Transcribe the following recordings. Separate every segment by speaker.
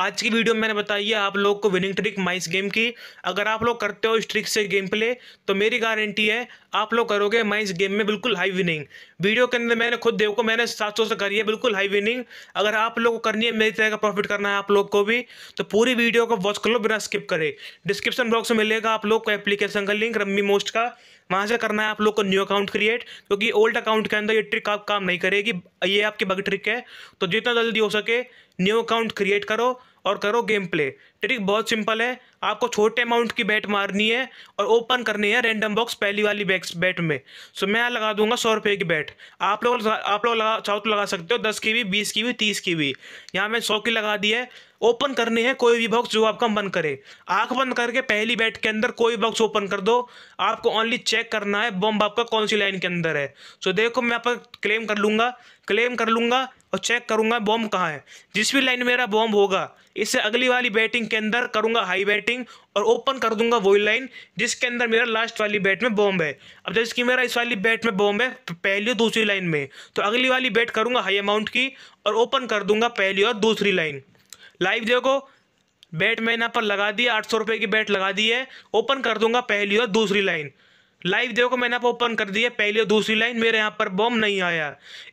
Speaker 1: आज की वीडियो में मैंने बताई है आप लोग को विनिंग ट्रिक माइस गेम की अगर आप लोग करते हो इस ट्रिक से गेम प्ले तो मेरी गारंटी है आप लोग करोगे माइस गेम में बिल्कुल हाई विनिंग वीडियो के अंदर मैंने खुद देखो मैंने सात से करी है बिल्कुल हाई विनिंग अगर आप लोग को करनी है मेरी तरह का प्रॉफिट करना है आप लोग को भी तो पूरी वीडियो को वॉच कर लो बिना स्किप करे डिस्क्रिप्शन बॉक्स में मिलेगा आप लोग को एप्लीकेशन का लिंक रम्मी मोस्ट का वहाँ से करना है आप लोग को न्यू अकाउंट क्रिएट क्योंकि ओल्ड अकाउंट के अंदर ये ट्रिक आप काम नहीं करेगी ये आपकी बग ट्रिक है तो जितना जल्दी हो सके न्यू अकाउंट क्रिएट करो और करो गेम प्ले ट्रिक बहुत सिंपल है आपको छोटे अमाउंट की बैट मारनी है और ओपन करनी है रैंडम बॉक्स पहली वाली बैट में सो मैं लगा दूंगा सौ रुपये की बैट आप लोग आप लोग लगा चाहो तो लगा सकते हो दस की भी बीस की भी तीस की भी यहाँ मैं सौ की लगा दी है ओपन करनी है कोई भी बॉक्स जो आपका मन करे आंख बंद करके पहली बैट के अंदर कोई बॉक्स ओपन कर दो आपको ओनली चेक करना है बॉम्ब आपका कौन सी लाइन के अंदर है सो देखो मैं आपका क्लेम कर लूँगा क्लेम कर लूँगा और चेक करूँगा बॉम्ब कहाँ है जिस भी लाइन मेरा बॉम्ब होगा इससे अगली वाली बैटिंग के अंदर करूंगा हाई बैटिंग और ओपन कर दूंगा वो लाइन जिसके अंदर मेरा लास्ट वाली बैट में बॉम्ब है अब जब इसकी मेरा इस वाली बैट में बॉम्ब है तो पहली और दूसरी लाइन में तो अगली वाली बैट करूंगा हाई अमाउंट की और ओपन कर दूंगा पहली और दूसरी लाइन लाइव देखो बैट मैंने यहाँ पर लगा दी आठ सौ रुपये की बैट लगा दी है ओपन कर दूंगा पहली और दूसरी लाइन लाइव देखो मैंने आप ओपन कर दिया पहली और दूसरी लाइन मेरे यहाँ पर बॉम्ब नहीं आया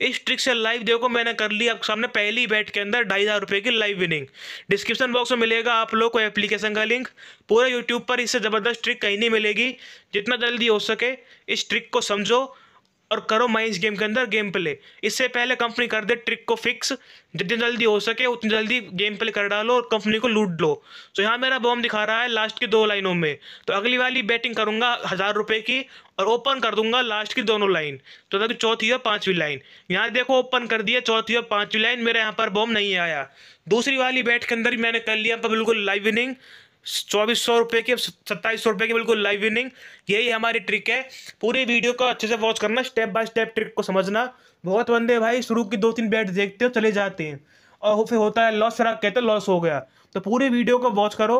Speaker 1: इस ट्रिक से लाइव देखो मैंने कर लिया आपके सामने पहली बैट के अंदर ढाई हज़ार रुपये की लाइव विनिंग डिस्क्रिप्शन बॉक्स में मिलेगा आप लोग को एप्लीकेशन का लिंक पूरे यूट्यूब पर इससे ज़बरदस्त ट्रिक कहीं नहीं मिलेगी जितना जल्दी हो सके इस ट्रिक को समझो और करो मैं इस गेम के अंदर गेम प्ले इससे पहले कंपनी कर दे ट्रिक को फिक्स जितनी जल्दी हो सके उतनी जल्दी गेम प्ले कर डालो और कंपनी को लूट लो तो यहाँ मेरा बॉम दिखा रहा है लास्ट की दो लाइनों में तो अगली वाली बैटिंग करूंगा हज़ार रुपए की और ओपन कर दूंगा लास्ट की दोनों लाइन तो देखो चौथी और पांचवी लाइन यहाँ देखो ओपन कर दिया चौथी और पांचवी लाइन मेरे यहाँ पर बॉम्ब नहीं आया दूसरी वाली बैट के अंदर मैंने कर लिया बिल्कुल लाइव विनिंग चौबीस सौ रुपये के सत्ताईस सौ रुपये के बिल्कुल लाइव विनिंग यही हमारी ट्रिक है पूरी वीडियो को अच्छे से वॉच करना स्टेप बाय स्टेप ट्रिक को समझना बहुत बंदे भाई शुरू की दो तीन बैट देखते हो चले जाते हैं और फिर होता है लॉस फिर कहते लॉस हो गया तो पूरी वीडियो को वॉच करो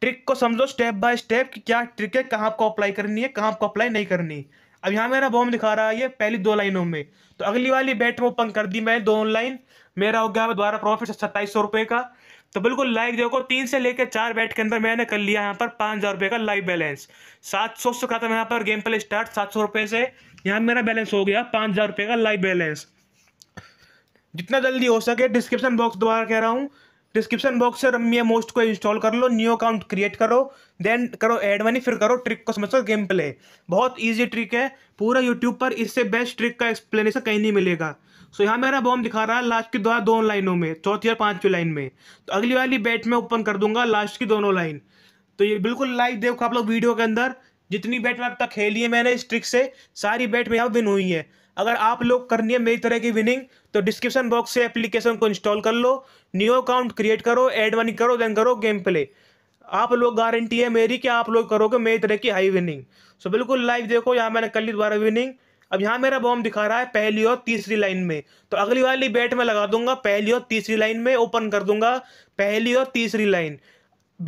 Speaker 1: ट्रिक को समझो स्टेप बाय स्टेप कि क्या ट्रिक है कहाँ आपको अप्लाई करनी है कहाँ आपको अप्लाई नहीं करनी अब यहाँ मेरा बॉम दिखा रहा है ये पहली दो लाइनों में तो अगली वाली बैट में ओपन कर दी मैं दो लाइन मेरा हो गया दोबारा प्रॉफिट सत्ताईस सौ रुपये का तो बिल्कुल लाइक देखो तीन से लेकर चार बैट के अंदर मैंने कर लिया यहाँ पर पाँच हज़ार रुपये का लाइव बैलेंस सात सौ से खाता यहाँ पर गेम प्ले स्टार्ट सात सौ रुपये से यहाँ मेरा बैलेंस हो गया पाँच हज़ार रुपये का लाइव बैलेंस जितना जल्दी हो सके डिस्क्रिप्शन बॉक्स द्वारा कह रहा हूँ डिस्क्रिप्शन बॉक्स से रम्य मोस्ट को इंस्टॉल कर लो न्यू अकाउंट क्रिएट करो देन करो एड मनी फिर करो ट्रिक को समझो गेम प्ले बहुत ईजी ट्रिक है पूरा यूट्यूब पर इससे बेस्ट ट्रिक का एक्सप्लेनेशन कहीं नहीं मिलेगा सो यहाँ मेरा बॉम दिखा रहा है लास्ट की द्वारा दोनों लाइनों में चौथी और पांचवी लाइन में तो अगली वाली बैट में ओपन कर दूंगा लास्ट की दोनों लाइन तो ये बिल्कुल लाइव देखो आप लोग वीडियो के अंदर जितनी बैट में अब तक खेली है मैंने इस ट्रिक से सारी बैट में यहाँ विन हुई है अगर आप लोग करनी है मेरी तरह की विनिंग तो डिस्क्रिप्शन बॉक्स से एप्लीकेशन को इंस्टॉल कर लो न्यू अकाउंट क्रिएट करो एड मनी करो देन करो गेम प्ले आप लोग गारंटी है मेरी कि आप लोग करोगे मेरी तरह की हाई विनिंग सो बिल्कुल लाइव देखो यहाँ मैंने कल ही दोबारा विनिंग अब यहाँ मेरा बॉम्ब दिखा रहा है पहली और तीसरी लाइन में तो अगली वाली बैट में लगा दूंगा पहली और तीसरी लाइन में ओपन कर दूंगा पहली और तीसरी लाइन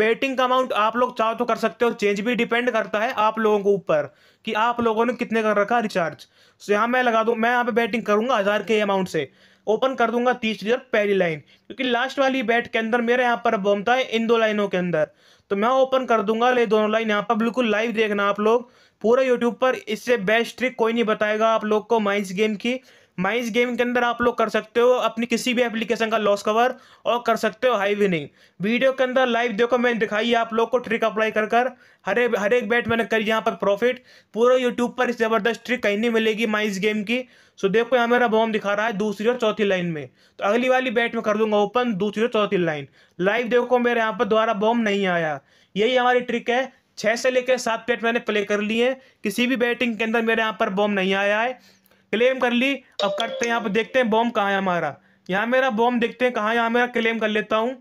Speaker 1: बैटिंग का अमाउंट आप लोग चाहो तो कर सकते हो चेंज भी डिपेंड करता है आप लोगों के ऊपर कि आप लोगों ने कितने कर रखा रिचार्ज सो यहाँ मैं लगा दूँ मैं यहाँ पे बैटिंग करूँगा हज़ार के अमाउंट से ओपन कर दूंगा तीसरी और पहली लाइन क्योंकि लास्ट वाली बैट के अंदर मेरे यहाँ पर बमता है इन दो लाइनों के अंदर तो मैं ओपन कर दूंगा ये दोनों लाइन यहाँ पर बिल्कुल लाइव देखना आप लोग पूरे यूट्यूब पर इससे बेस्ट ट्रिक कोई नहीं बताएगा आप लोग को माइंस गेम की मैं गेम के अंदर आप लोग कर सकते हो अपनी किसी भी एप्लीकेशन का लॉस कवर और कर सकते हो हाई विनिंग वीडियो के अंदर लाइव देखो मैंने दिखाई आप लोग को ट्रिक अप्लाई कर कर हरे हर एक बैट मैंने करी यहाँ पर प्रॉफिट पूरे यूट्यूब पर ज़बरदस्त ट्रिक कहीं नहीं मिलेगी मैं गेम की सो देखो यहाँ मेरा बॉम दिखा रहा है दूसरी और चौथी लाइन में तो अगली वाली बैट में कर दूंगा ओपन दूसरी और चौथी लाइन लाइव देखो मेरे यहाँ पर दोबारा बॉम नहीं आया यही हमारी ट्रिक है छः से लेकर सात बैट मैंने प्ले कर लिए किसी भी बैटिंग के अंदर मेरे यहाँ पर बॉम नहीं आया है क्लेम कर ली अब करते हैं यहाँ पर देखते हैं बॉम्ब कहाँ है हमारा यहाँ मेरा बॉम्ब देखते हैं कहाँ यहाँ मेरा क्लेम कर लेता हूँ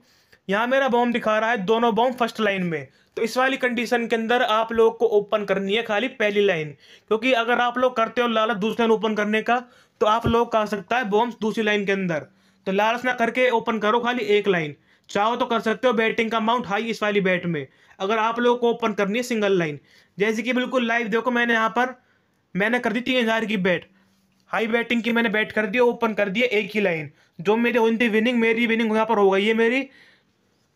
Speaker 1: यहाँ मेरा बॉम्ब दिखा रहा है दोनों बॉम्ब फर्स्ट लाइन में तो इस वाली कंडीशन के अंदर आप लोग को ओपन करनी है खाली पहली लाइन क्योंकि अगर आप लोग करते हो लालच दूसरी लाइन ओपन करने का तो आप लोग कह सकता है बॉम्ब दूसरी लाइन के अंदर तो लालच ना करके ओपन करो खाली एक लाइन चाहो तो कर सकते हो बैटिंग का अमाउंट हाई इस वाली बैट में अगर आप लोगों को ओपन करनी है सिंगल लाइन जैसे कि बिल्कुल लाइव देखो मैंने यहाँ पर मैंने कर दी तीन हज़ार की बैट हाई बैटिंग की मैंने बैट कर दिया ओपन कर दिया एक ही लाइन जो मेरी मेरे थी विनिंग मेरी विनिंग यहाँ पर हो गई है मेरी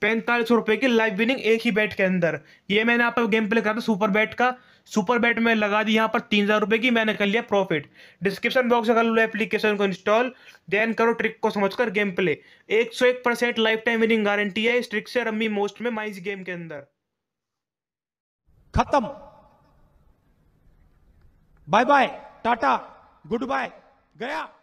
Speaker 1: पैंतालीस सौ रुपये की लाइव विनिंग एक ही बैट के अंदर ये मैंने आप गेम प्ले करा था सुपर बैट का सुपर बैट में लगा दी यहाँ पर तीन हज़ार रुपये की मैंने कर लिया प्रॉफिट डिस्क्रिप्शन बॉक्स में कर लो एप्लीकेशन को इंस्टॉल देन करो ट्रिक को समझकर गेम प्ले एक सौ एक percent life time winning guarantee है इस ट्रिक से रम्मी मोस्ट में माइस गेम के अंदर खत्म bye bye tata good bye गया